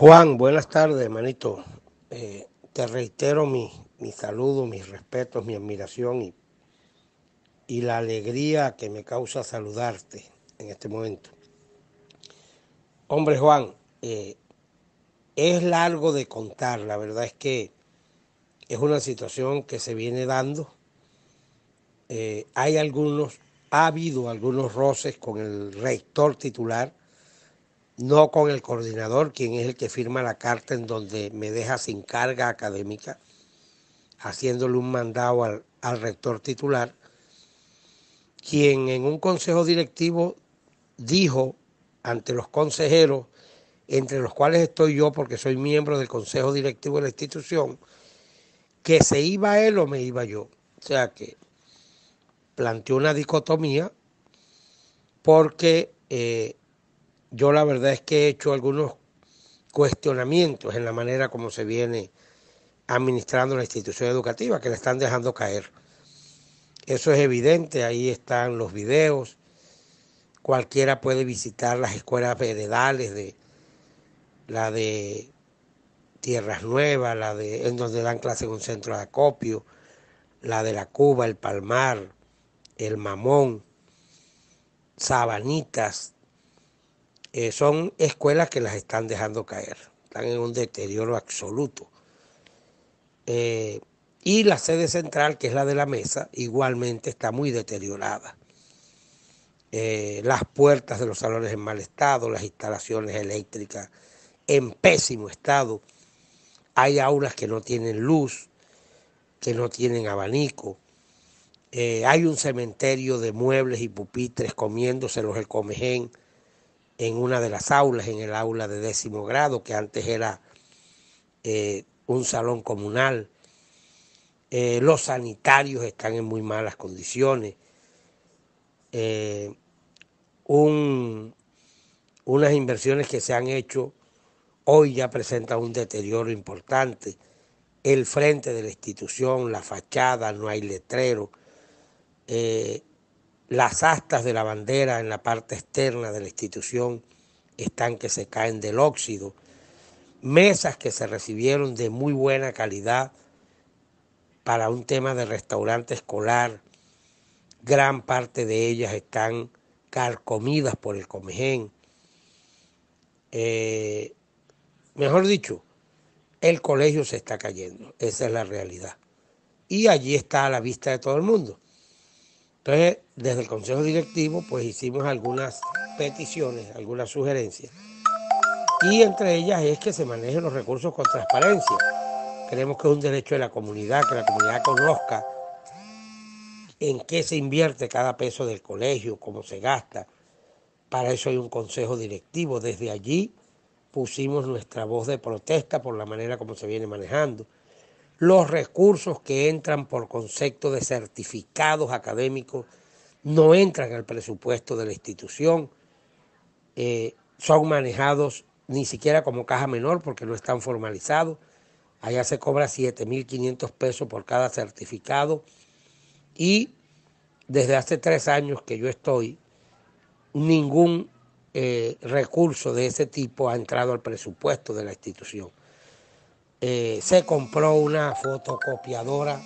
Juan, buenas tardes, hermanito. Eh, te reitero mi, saludos, saludo, mis respetos, mi admiración y, la alegría que me causa saludarte en este momento. Hombre Juan, eh, es largo de contar, la verdad es que es una situación que se viene dando. Eh, hay algunos, ha habido algunos roces con el rector titular no con el coordinador, quien es el que firma la carta en donde me deja sin carga académica, haciéndole un mandado al, rector titular, quien en un consejo directivo dijo ante los consejeros, entre los cuales estoy yo porque soy miembro del consejo directivo de la institución, que se iba él o me iba yo. O sea que planteó una dicotomía porque eh, yo la verdad es que he hecho algunos cuestionamientos en la manera como se viene administrando la institución educativa, que la están dejando caer. Eso es evidente, ahí están los videos, cualquiera puede visitar las escuelas veredales de la de Tierras Nuevas, la de en donde dan clase en un centro de acopio, la de la Cuba, el Palmar, el Mamón, Sabanitas, eh, son escuelas que las están dejando caer, están en un deterioro absoluto. Eh, y la sede central, que es la de la mesa, igualmente está muy deteriorada. Eh, las puertas de los salones en mal estado, las instalaciones eléctricas en pésimo estado. Hay aulas que no tienen luz, que no tienen abanico. hay un cementerio de muebles y pupitres comiéndoselos el comején en una de las aulas, en el aula de décimo grado, que antes era eh, un salón comunal. Eh, los sanitarios están en muy malas condiciones. Eh, un, unas inversiones que se han hecho hoy ya presentan un deterioro importante. El frente de la institución, la fachada, no hay letrero. Las astas de la bandera en la parte externa de la institución están que se caen del óxido. Mesas que se recibieron de muy buena calidad para un tema de restaurante escolar. Gran parte de ellas están carcomidas por el comején. Eh, mejor dicho, el colegio se está cayendo. Esa es la realidad. Y allí está a la vista de todo el mundo. Entonces, desde el Consejo Directivo, pues hicimos algunas peticiones, algunas sugerencias. Y entre ellas es que se manejen los recursos con transparencia. Creemos que es un derecho de la comunidad, que la comunidad conozca en qué se invierte cada peso del colegio, cómo se gasta. Para eso hay un consejo directivo. Desde allí pusimos nuestra voz de protesta por la manera como se viene manejando. Los recursos que entran por concepto de certificados académicos no entran al presupuesto de la institución, eh, son manejados ni siquiera como caja menor porque no están formalizados. Allá se cobra 7.500 pesos por cada certificado y desde hace tres años que yo estoy, ningún eh, recurso de ese tipo ha entrado al presupuesto de la institución. Eh, se compró una fotocopiadora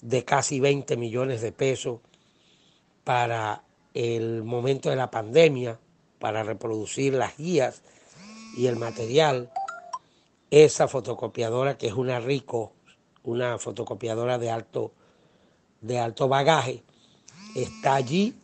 de casi 20 millones de pesos para el momento de la pandemia, para reproducir las guías y el material. Esa fotocopiadora que es una Rico, una fotocopiadora de alto, de alto bagaje, está allí